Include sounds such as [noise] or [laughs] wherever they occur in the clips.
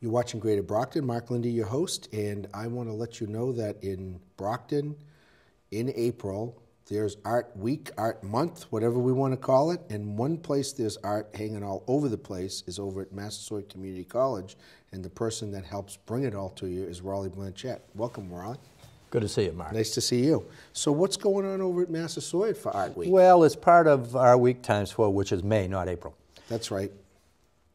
You're watching Greater Brockton. Mark Lindy, your host, and I want to let you know that in Brockton, in April, there's Art Week, Art Month, whatever we want to call it. And one place there's art hanging all over the place is over at Massasoit Community College. And the person that helps bring it all to you is Raleigh Blanchette. Welcome, Raleigh. Good to see you, Mark. Nice to see you. So, what's going on over at Massasoit for Art Week? Well, it's part of our week times four, which is May, not April. That's right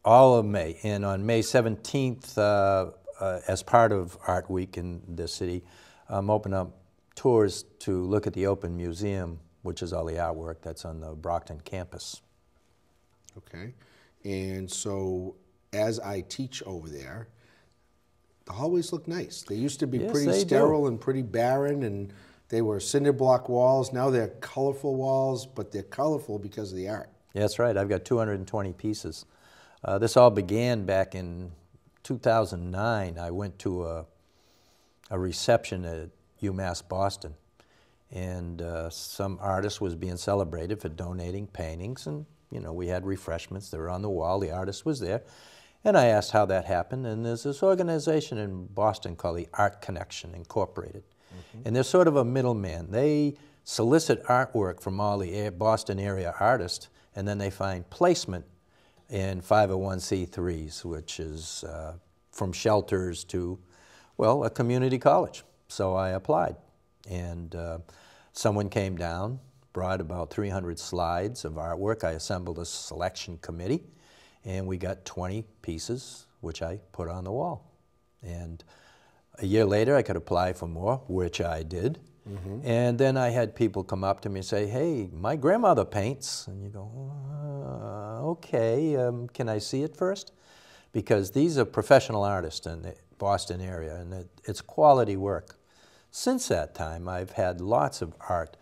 all of May. And on May 17th, uh, uh, as part of Art Week in the city, I'm um, opening up tours to look at the Open Museum, which is all the artwork that's on the Brockton campus. Okay. And so as I teach over there, the hallways look nice. They used to be yes, pretty sterile do. and pretty barren and they were cinder block walls. Now they're colorful walls, but they're colorful because of the art. Yeah, that's right. I've got 220 pieces. Uh, this all began back in 2009. I went to a, a reception at UMass Boston, and uh, some artist was being celebrated for donating paintings, and you know we had refreshments. They were on the wall. The artist was there, and I asked how that happened. And there's this organization in Boston called the Art Connection Incorporated, mm -hmm. and they're sort of a middleman. They solicit artwork from all the Boston area artists, and then they find placement in 501c3s, which is uh, from shelters to, well, a community college. So I applied. And uh, someone came down, brought about 300 slides of artwork. I assembled a selection committee, and we got 20 pieces, which I put on the wall. And a year later, I could apply for more, which I did. Mm-hmm. And then I had people come up to me and say, hey, my grandmother paints. And you go, uh, okay, um, can I see it first? Because these are professional artists in the Boston area, and it, it's quality work. Since that time, I've had lots of art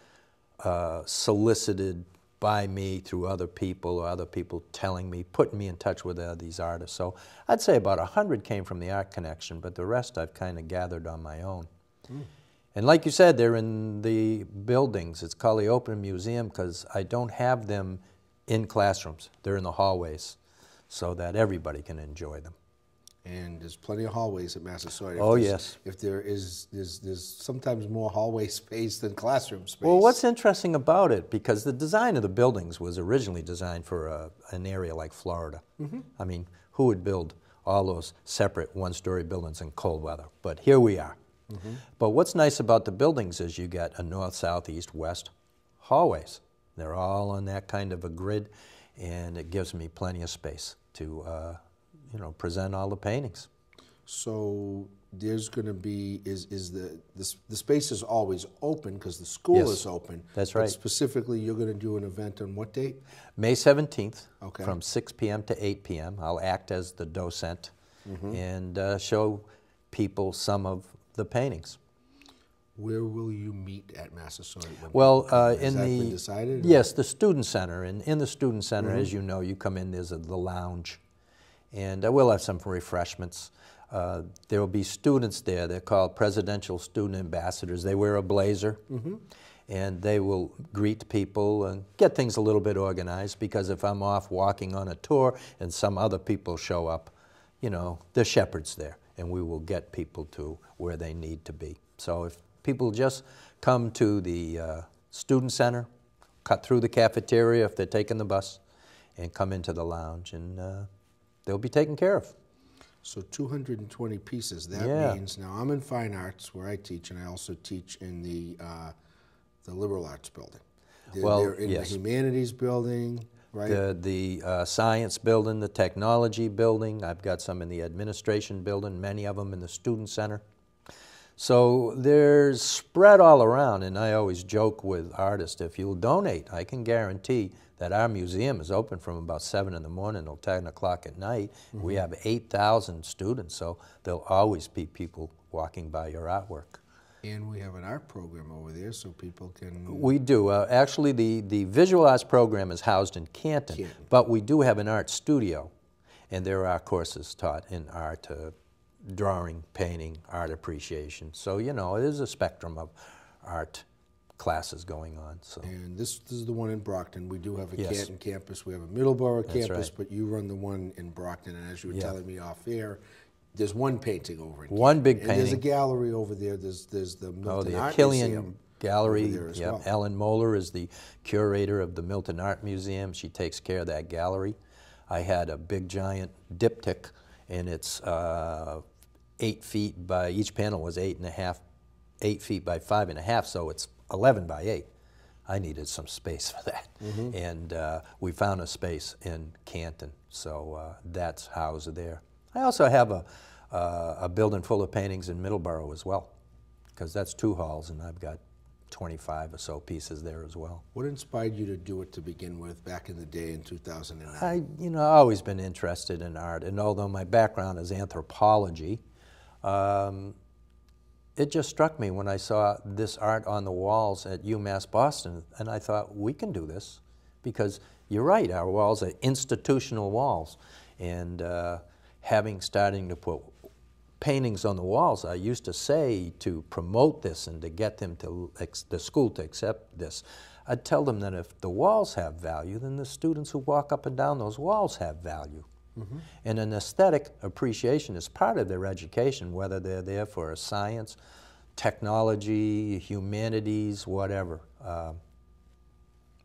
uh, solicited by me through other people or other people telling me, putting me in touch with uh, these artists. So I'd say about 100 came from the Art Connection, but the rest I've kind of gathered on my own. Mm. And like you said, they're in the buildings. It's called the Open Museum because I don't have them in classrooms. They're in the hallways so that everybody can enjoy them. And there's plenty of hallways at Massasoit. Oh, if oh, yes. If there is, there's, there's sometimes more hallway [laughs] space than classroom space. Well, what's interesting about it, because the design of the buildings was originally designed for a, an area like Florida. Mm -hmm. I mean, who would build all those separate one-story buildings in cold weather? But here we are. Mm -hmm. But what's nice about the buildings is you get a north, south, east, west hallways. They're all on that kind of a grid, and it gives me plenty of space to, uh, you know, present all the paintings. So there's going to be is is the this the space is always open because the school yes, is open. That's right. But specifically, you're going to do an event on what date? May 17th. Okay. From 6 p.m. to 8 p.m. I'll act as the docent mm -hmm. and uh, show people some of the paintings. Where will you meet at Massasoit? Well, uh, in the decided, yes, the student center, and in, in the student center, mm -hmm. as mm-hmm. you know, you come in there's a, the lounge, and I uh, will have some refreshments. Uh, there will be students there. They're called presidential student ambassadors. They wear a blazer, mm -hmm. and they will greet people and get things a little bit organized. Because if I'm off walking on a tour and some other people show up, you know, the shepherds there and we will get people to where they need to be. So if people just come to the uh, student center, cut through the cafeteria if they're taking the bus, and come into the lounge, and uh, they'll be taken care of. So 220 pieces. That yeah. means now I'm in fine arts where I teach, and I also teach in the uh, the liberal arts building. They're, well, they're in yes. the humanities building right. the, the uh, science building, the technology building. I've got some in the administration building, many of them in the student center. So they're spread all around, and I always joke with artists, if you'll donate, I can guarantee that our museum is open from about 7 in the morning until 10 o'clock at night. Mm -hmm. We mm-hmm. have 8,000 students, so there'll always be people walking by your artwork. And we have an art program over there so people can... We do. Uh, actually, the, the visual arts program is housed in Canton, Canton, but we do have an art studio, and there are courses taught in art, uh, drawing, painting, art appreciation. So, you know, it is a spectrum of art classes going on. So. And this, this is the one in Brockton. We do have a yes. Canton campus. We have a Middleborough campus, right. but you run the one in Brockton. And as you were yeah. telling me off air, there's one painting over it. One big painting. there's a gallery over there. There's there's the Milton oh, the Art Achillean Museum Gallery. Yeah. Well. Ellen Moeller is the curator of the Milton Art Museum. She takes care of that gallery. I had a big giant diptych, and it's uh, eight feet by each panel was eight and a half, eight feet by five and a half, so it's eleven by eight. I needed some space for that, mm -hmm. and uh, we found a space in Canton, so uh, that's housed there. I also have a, uh, a building full of paintings in Middleborough as well, because that's two halls, and I've got 25 or so pieces there as well. What inspired you to do it to begin with back in the day in 2009? I, you know, I've always been interested in art, and although my background is anthropology, um, it just struck me when I saw this art on the walls at UMass Boston, and I thought, we can do this, because you're right, our walls are institutional walls, and uh, having starting to put paintings on the walls, I used to say to promote this and to get them to the school to accept this. I'd tell them that if the walls have value, then the students who walk up and down those walls have value. Mm -hmm. And an aesthetic appreciation is part of their education, whether they're there for science, technology, humanities, whatever. Uh,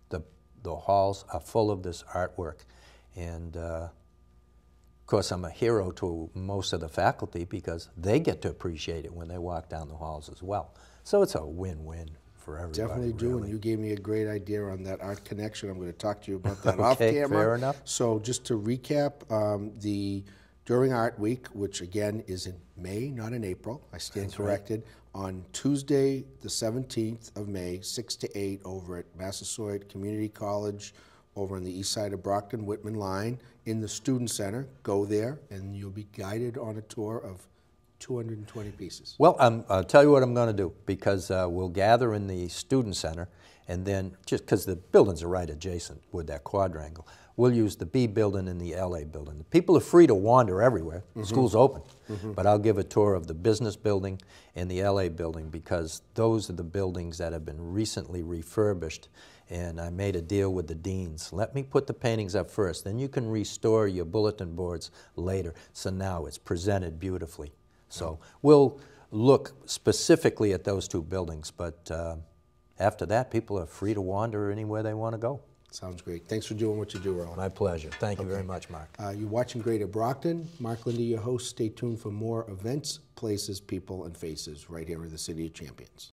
the, the halls are full of this artwork. And uh, of course, I'm a hero to most of the faculty because they get to appreciate it when they walk down the halls as well. So it's a win-win for everybody. Definitely do, really. and you gave me a great idea on that art connection. I'm going to talk to you about [laughs] that okay, off camera. fair enough. So just to recap, um, the during Art Week, which again is in May, not in April. I stand That's corrected. Right. On Tuesday, the 17th of May, 6 to 8, over at Massasoit Community College over on the east side of Brockton, Whitman Line, in the Student Center. Go there, and you'll be guided on a tour of 220 pieces. Well, I'll tell you what I'm going to do because uh, we'll gather in the Student Center, and then just because the buildings are right adjacent with that quadrangle we'll use the B building and the LA building. The people are free to wander everywhere. Mm -hmm. School's open. Mm -hmm. But I'll give a tour of the business building and the LA building because those are the buildings that have been recently refurbished. And I made a deal with the deans. Let me put the paintings up first, then you can restore your bulletin boards later. So now it's presented beautifully. So we'll look specifically at those two buildings, but uh, after that, people are free to wander anywhere they want to go. Sounds great. Thanks for doing what you do, Roland. My pleasure. Thank okay. you very much, Mark. Uh, you're watching Greater Brockton. Mark Lindy, your host. Stay tuned for more events, places, people, and faces right here in the City of Champions.